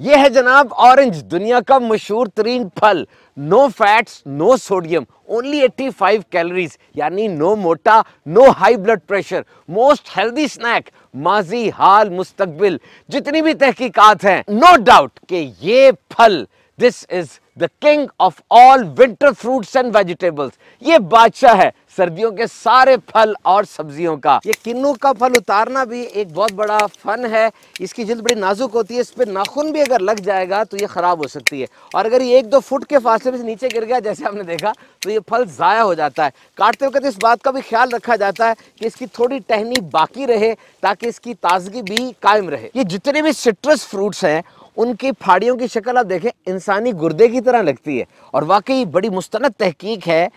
ये है जनाब ऑरेंज दुनिया का मशहूर तरीन फल no fats no sodium only 85 calories यानी नो मोटा no high blood pressure most healthy snack माजी हाल मुस्तकबिल जितनी भी तहकीकात हैं नो डाउट कि ये फल this is the king of all winter fruits and vegetables ये बादशाह है सर्दियों के सारे फल और सब्जियों का ये किन्नू का फल उतारना भी एक बहुत बड़ा फन है इसकी जल्द बड़ी नाजुक होती है इस पर नाखून भी अगर लग जाएगा तो ये ख़राब हो सकती है और अगर ये एक दो फुट के फासले से नीचे गिर गया जैसे आपने देखा तो ये फल ज़ाया हो जाता है काटते वक्त इस बात का भी ख्याल रखा जाता है कि इसकी थोड़ी टहनी बाकी रहे ताकि इसकी ताजगी भी कायम रहे ये जितने भी सिट्रस फ्रूट्स हैं उनकी फाड़ियों की शक्ल आप देखें इंसानी गुर्दे की तरह लगती है और वाकई बड़ी मुस्त तहकीक है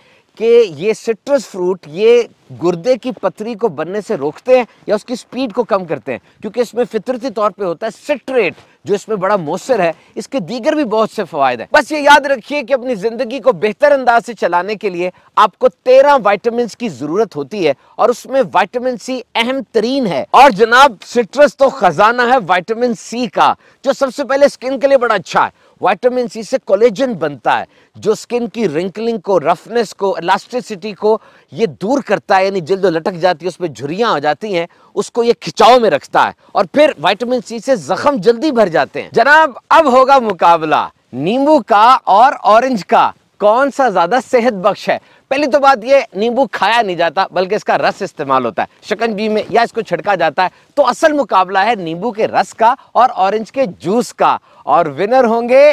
कि ये सिट्रस फ्रूट ये गुर्दे की पथरी को बनने से रोकते हैं या उसकी स्पीड को कम करते हैं क्योंकि इसमें फितरती तौर पे होता है सिट्रेट जो इसमें बड़ा मौसर है इसके दीगर भी बहुत से फायदे हैं बस ये याद रखिए कि अपनी ज़िंदगी को बेहतर अंदाज से चलाने के लिए आपको तेरह वाइटामिन की ज़रूरत होती है और उसमें वाइटामिन सी अहम तरीन है और जनाब सिट्रस तो खजाना है वाइटामिन सी का जो सबसे पहले स्किन के लिए बड़ा अच्छा है वाइटामिन सी से कोलेजन बनता है जो स्किन की रिंकलिंग को रफनेस को इलास्टिसिटी को ये दूर करता है यानी जल्द लटक जाती है उस पर झुरियाँ हो जाती हैं उसको ये खिंचाव में रखता है और फिर वाइटामिन सी से जख्म जल्दी भर जाते हैं जनाब अब होगा मुकाबला नींबू का और ऑरेंज का कौन सा ज़्यादा सेहत बख्श है पहली तो बात ये नींबू खाया नहीं जाता बल्कि इसका रस इस्तेमाल होता है शकंजी में या इसको छिड़का जाता है तो असल मुकाबला है नींबू के रस का और ऑरेंज के जूस का और विनर होंगे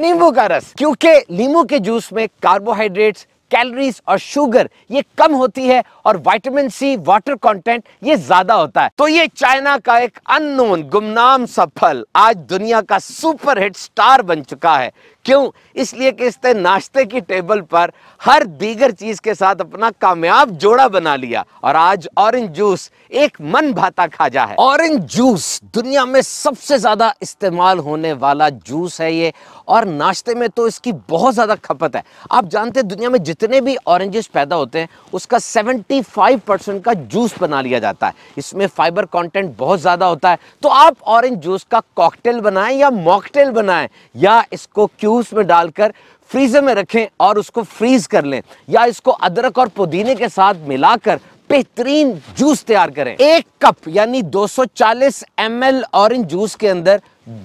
नींबू का रस क्योंकि नींबू के जूस में कार्बोहाइड्रेट्स कैलोरीज और शुगर ये कम होती है और विटामिन सी वाटर कंटेंट ये ज्यादा होता है तो ये चाइना का एक अननोन गुमनाम सफल आज दुनिया का सुपर हिट स्टार बन चुका है क्यों इसलिए कि इसने नाश्ते की टेबल पर हर दीगर चीज के साथ अपना कामयाब जोड़ा बना लिया और आज ऑरेंज जूस एक मन भाता खाजा है ऑरेंज जूस दुनिया में सबसे ज्यादा इस्तेमाल होने वाला जूस है ये और नाश्ते में तो इसकी बहुत ज्यादा खपत है आप जानते हैं दुनिया में जितने भी ऑरेंजेस पैदा होते हैं उसका 75 परसेंट का जूस बना लिया जाता है इसमें फाइबर कंटेंट बहुत ज़्यादा होता है तो आप ऑरेंज जूस का कॉकटेल बनाएं या मॉकटेल बनाएं या इसको क्यूब्स में डालकर फ्रीज़र में रखें और उसको फ्रीज़ कर लें या इसको अदरक और पुदीने के साथ मिलाकर बेहतरीन जूस तैयार करें एक कप यानी 240 सौ ऑरेंज जूस के अंदर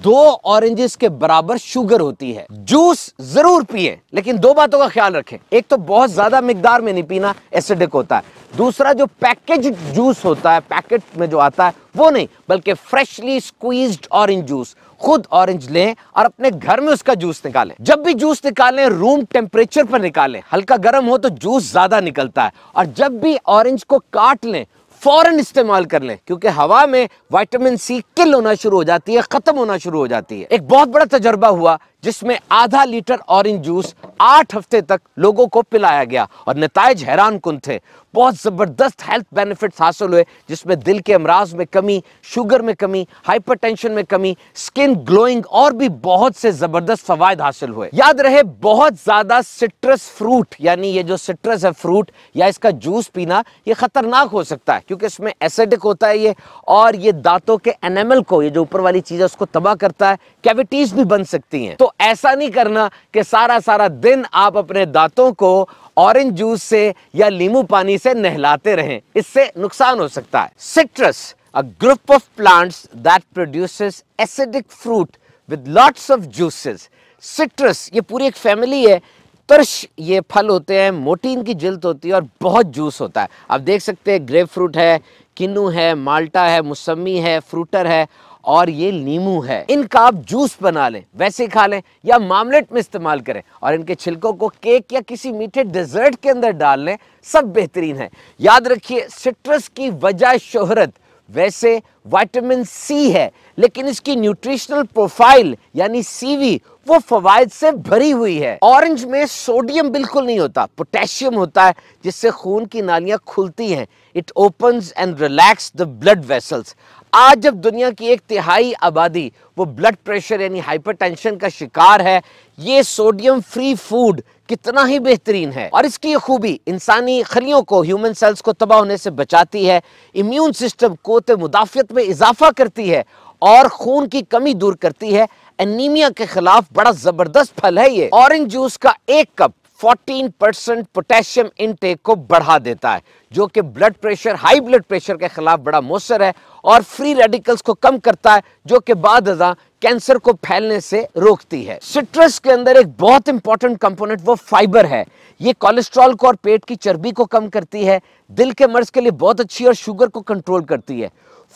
दो ऑरेंजेस के बराबर शुगर होती है जूस जरूर पिए लेकिन दो बातों का ख्याल रखें एक तो बहुत ज्यादा मिकदार में नहीं पीना एसिडिक होता है दूसरा जो पैकेज जूस होता है पैकेट में जो आता है वो नहीं बल्कि फ्रेशली स्क्वीज्ड ऑरेंज जूस खुद ऑरेंज लें और अपने घर में उसका जूस निकालें जब भी जूस निकालें रूम टेम्परेचर पर निकालें हल्का गर्म हो तो जूस ज़्यादा निकलता है और जब भी ऑरेंज को काट लें फ़ौरन इस्तेमाल कर लें क्योंकि हवा में विटामिन सी किल होना शुरू हो जाती है ख़त्म होना शुरू हो जाती है एक बहुत बड़ा तजर्बा हुआ जिसमें आधा लीटर ऑरेंज जूस आठ हफ्ते तक लोगों को पिलाया गया और नतज हैरान कन थे बहुत ज़बरदस्त हेल्थ बेनिफिट्स हासिल हुए जिसमें दिल के अमराज में कमी शुगर में कमी हाइपरटेंशन में कमी स्किन ग्लोइंग और भी बहुत से ज़बरदस्त फवायद हासिल हुए याद रहे बहुत ज़्यादा सिट्रस फ्रूट यानी ये जो सिट्रस है फ्रूट या इसका जूस पीना ये ख़तरनाक हो सकता है क्योंकि इसमें एसिडिक होता है ये और ये दांतों के एनेमल को ये जो ऊपर वाली चीज़ है उसको तबाह करता है कैविटीज़ भी बन सकती हैं तो ऐसा नहीं करना कि सारा सारा दिन आप अपने दांतों को ऑरेंज जूस से या नींबू पानी से नहलाते रहें इससे नुकसान हो सकता है citrus a group of plants that produces acidic fruit with lots of juices citrus ये पूरी एक फैमिली है तर्श ये फल होते हैं मोटी इनकी जिल्द होती है और बहुत जूस होता है आप देख सकते हैं ग्रेप फ्रूट है किन्नू है माल्टा है मौसमी है फ्रूटर है और ये नींबू है इनका आप जूस बना लें वैसे खा लें या मामलेट में इस्तेमाल करें और इनके छिलकों को केक या किसी मीठे डेजर्ट के अंदर डाल लें सब बेहतरीन है याद रखिए सिट्रस की वजह शोहरत वैसे विटामिन सी है लेकिन इसकी न्यूट्रिशनल प्रोफाइल यानी सीवी वो फवायद से भरी हुई है ऑरेंज में सोडियम बिल्कुल नहीं होता पोटेशियम होता है जिससे खून की नालियां खुलती हैं it opens and relax the blood vessels आज जब दुनिया की एक तिहाई आबादी वो ब्लड प्रेशर यानी हाइपरटेंशन का शिकार है ये सोडियम फ्री फूड कितना ही बेहतरीन है और इसकी खूबी इंसानी खलियों को ह्यूमन सेल्स को तबाह होने से बचाती है इम्यून सिस्टम कोत मुदाफियत में इजाफा करती है और खून की कमी दूर करती है एनीमिया के खिलाफ बड़ा जबरदस्त फल है ये ऑरेंज जूस का एक कप 14 पोटेशियम इनटेक को बढ़ा देता है जो कि blood pressure high blood pressure के खिलाफ बड़ा मौसर है और फ्री रेडिकल्स को कम करता है जो कि बाद अजा कैंसर को फैलने से रोकती है सिट्रस के अंदर एक बहुत इंपॉर्टेंट कंपोनेंट वो फाइबर है ये कोलेस्ट्रॉल को और पेट की चर्बी को कम करती है दिल के मर्ज के लिए बहुत अच्छी और शुगर को कंट्रोल करती है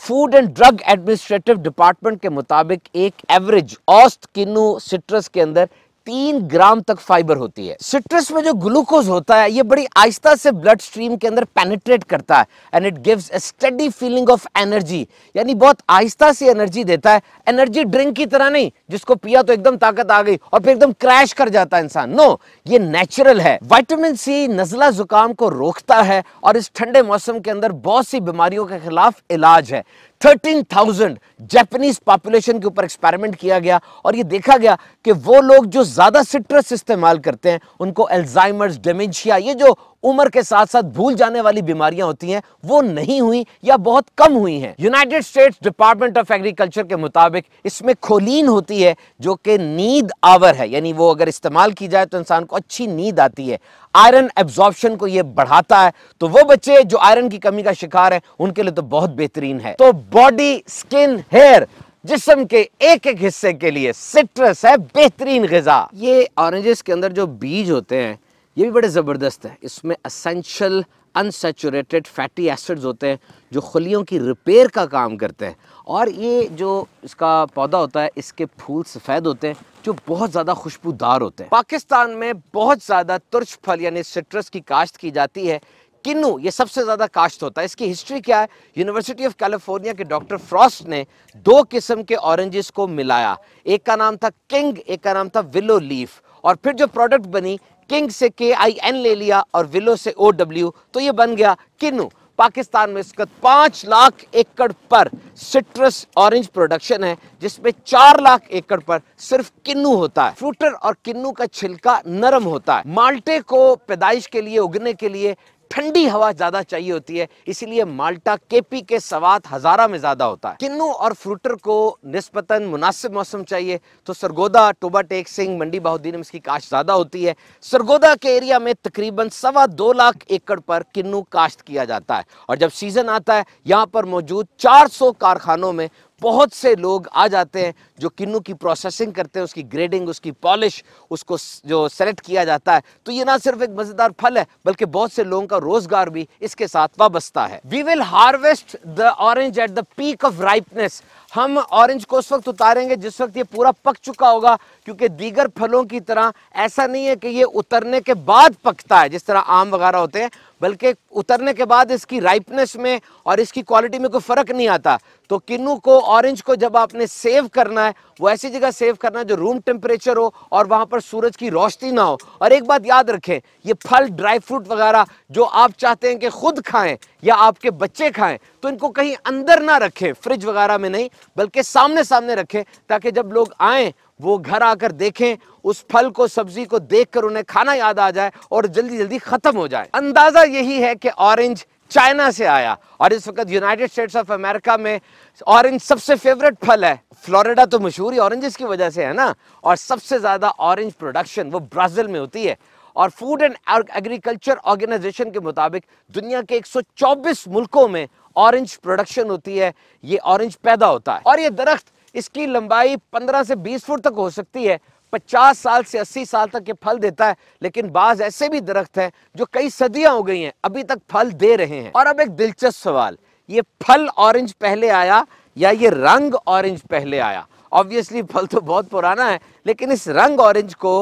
food and drug administrative department के मुताबिक एक एवरेज औस्त किन्नू सिट्रस के अंदर तीन ग्राम तक फाइबर होती है सिट्रस में जो ग्लूकोज होता है ये बड़ी आहिस्ता से ब्लड स्ट्रीम के अंदर पेनेट्रेट करता है and it gives a steady feeling of energy यानी बहुत आहिस्ता से एनर्जी देता है एनर्जी ड्रिंक की तरह नहीं जिसको पिया तो एकदम ताकत आ गई और फिर एकदम क्रैश कर जाता है इंसान नो ये नेचुरल है वाइटामिन सी नजला जुकाम को रोकता है और इस ठंडे मौसम के अंदर बहुत सी बीमारियों के खिलाफ इलाज है 13,000 जापानीज पॉपुलेशन के ऊपर एक्सपेरिमेंट किया गया और ये देखा गया कि वो लोग जो ज़्यादा सिट्रस इस्तेमाल करते हैं उनको एल्जाइमर्स डेमेंशिया ये जो उम्र के साथ साथ भूल जाने वाली बीमारियां होती हैं वो नहीं हुई या बहुत कम हुई हैं United States department of agriculture के मुताबिक इसमें खोलीन होती है जो कि नींद आवर है यानी वो अगर इस्तेमाल की जाए तो इंसान को अच्छी नींद आती है आयरन एब्जॉर्प्शन को ये बढ़ाता है तो वो बच्चे जो आयरन की कमी का शिकार है उनके लिए तो बहुत बेहतरीन है तो बॉडी स्किन हेयर जिसम के एक एक हिस्से के लिए सिट्रस है बेहतरीन गजा ये ऑरेंजेस के अंदर जो बीज होते हैं ये भी बड़े ज़बरदस्त है इसमें असेंशल अनसेचुरेटेड फैटी एसिड्स होते हैं जो खुलियों की रिपेयर का काम करते हैं और ये जो इसका पौधा होता है इसके फूल सफ़ेद होते हैं जो बहुत ज़्यादा खुशबूदार होते हैं पाकिस्तान में बहुत ज़्यादा तुर्च फल यानी सिट्रस की काश्त की जाती है किन्नू ये सबसे ज़्यादा काश्त होता है इसकी हिस्ट्री क्या है यूनिवर्सिटी ऑफ कैलिफोर्निया के डॉक्टर फ्रॉस्ट ने दो किस्म के ऑरेंजेस को मिलाया एक का नाम था किंग एक का नाम था विलो लीफ और फिर जो प्रोडक्ट बनी किंग से के आई एन ले लिया और विलो से ओ डब्ल्यू तो ये बन गया किन्नू पाकिस्तान में इस वक्त पाँच लाख एकड़ पर सिट्रस ऑरेंज प्रोडक्शन है जिसमें चार लाख एकड़ पर सिर्फ किन्नू होता है फ्रूटर और किन्नू का छिलका नरम होता है माल्टे को पैदाइश के लिए उगने के लिए ठंडी हवा ज़्यादा चाहिए होती है इसीलिए माल्टा केपी के सवात हज़ारा में ज़्यादा होता है किन्नू और फ्रूटर को नस्बता मुनासिब मौसम चाहिए तो सरगोदा टोबा टेक सिंह मंडी बहुद्दीन में इसकी काश्त ज़्यादा होती है सरगोदा के एरिया में तकरीबन सवा दो लाख एकड़ पर किन्नू काश्त किया जाता है और जब सीज़न आता है यहाँ पर मौजूद चार सौ कारखानों में बहुत से लोग आ जाते हैं जो किन्नू की प्रोसेसिंग करते हैं उसकी ग्रेडिंग उसकी पॉलिश उसको जो सेलेक्ट किया जाता है तो ये ना सिर्फ एक मज़ेदार फल है बल्कि बहुत से लोगों का रोजगार भी इसके साथ वाबस्ता है we will harvest the orange at the peak of ripeness हम ऑरेंज को उस वक्त उतारेंगे जिस वक्त ये पूरा पक चुका होगा क्योंकि दीगर फलों की तरह ऐसा नहीं है कि ये उतरने के बाद पकता है जिस तरह आम वगैरह होते हैं बल्कि उतरने के बाद इसकी राइपनेस में और इसकी क्वालिटी में कोई फ़र्क नहीं आता तो किन्नू को ऑरेंज को जब आपने सेव करना है वो ऐसी जगह सेव करना है जो रूम टेम्परेचर हो और वहाँ पर सूरज की रोशनी ना हो और एक बात याद रखें ये फल ड्राई फ्रूट वगैरह जो आप चाहते हैं कि खुद खाएं या आपके बच्चे खाएं तो इनको कहीं अंदर ना रखें फ्रिज वगैरह में नहीं बल्कि सामने सामने रखें ताकि जब लोग आए वो घर आकर देखें उस फल को सब्जी को देखकर उन्हें खाना याद आ जाए और जल्दी जल्दी ख़त्म हो जाए अंदाज़ा यही है कि ऑरेंज चाइना से आया और इस वक्त यूनाइटेड स्टेट्स ऑफ अमेरिका में ऑरेंज सबसे फेवरेट फल है फ्लोरिडा तो मशहूर ही ऑरेंजेस की वजह से है ना और सबसे ज़्यादा ऑरेंज प्रोडक्शन वो ब्राज़ील में होती है और फूड एंड एग्रीकल्चर ऑर्गेनाइजेशन के मुताबिक दुनिया के 124 मुल्कों में ऑरेंज प्रोडक्शन होती है ये ऑरेंज पैदा होता है और ये दरख्त इसकी लंबाई 15 से 20 फुट तक हो सकती है 50 साल से 80 साल तक ये फल देता है लेकिन बाज ऐसे भी दरख्त हैं जो कई सदियां हो गई हैं अभी तक फल दे रहे हैं और अब एक दिलचस्प सवाल ये फल ऑरेंज पहले आया या ये रंग ऑरेंज पहले आया ऑब्वियसली फल तो बहुत पुराना है लेकिन इस रंग ऑरेंज को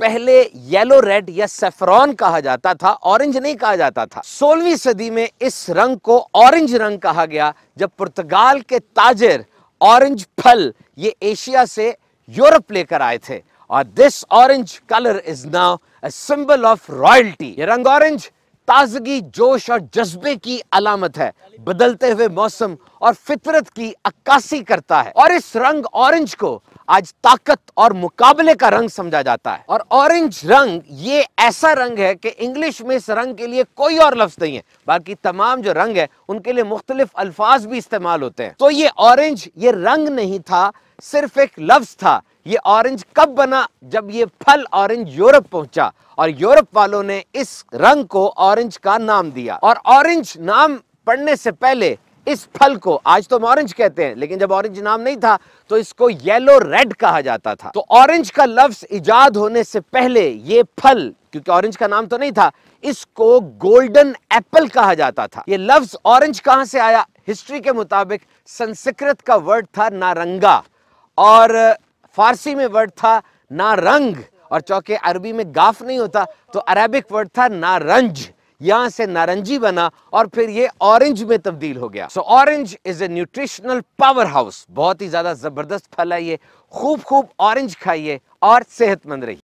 पहले येलो रेड या सेफरॉन कहा जाता था ऑरेंज नहीं कहा जाता था सोलहवीं सदी में इस रंग को ऑरेंज रंग कहा गया जब पुर्तगाल के ताजर ऑरेंज फल ये एशिया से यूरोप लेकर आए थे और this orange colour is now a symbol of royalty ये रंग ऑरेंज ताजगी जोश और जज्बे की अलामत है बदलते हुए मौसम और फितरत की अक्कासी करता है और इस रंग ऑरेंज को आज ताकत और मुकाबले का रंग समझा जाता है और ऑरेंज रंग ये ऐसा रंग है कि इंग्लिश में इस रंग के लिए कोई और लफ्ज नहीं है बाकी तमाम जो रंग है उनके लिए मुख्तलिफ अल्फाज भी इस्तेमाल होते हैं तो ये ऑरेंज ये रंग नहीं था सिर्फ एक लफ्ज था ये ऑरेंज कब बना जब ये फल ऑरेंज यूरोप पहुंचा और यूरोप वालों ने इस रंग को ऑरेंज का नाम दिया और ऑरेंज नाम पढ़ने से पहले इस फल को आज तो हम ऑरेंज कहते हैं लेकिन जब ऑरेंज नाम नहीं था तो इसको येलो रेड कहा जाता था तो ऑरेंज का लफ्ज इजाद होने से पहले ये फल क्योंकि ऑरेंज का नाम तो नहीं था इसको गोल्डन एप्पल कहा जाता था ये लफ्ज ऑरेंज कहां से आया हिस्ट्री के मुताबिक संस्कृत का वर्ड था नारंगा और फारसी में वर्ड था नारंग और चौके अरबी में गाफ नहीं होता तो अरेबिक वर्ड था नारंज यहाँ से नारंगी बना और फिर ये ऑरेंज में तब्दील हो गया so orange is a nutritional power house बहुत ही ज़्यादा ज़बरदस्त फल है ये खूब खूब ऑरेंज खाइए और सेहतमंद रहिए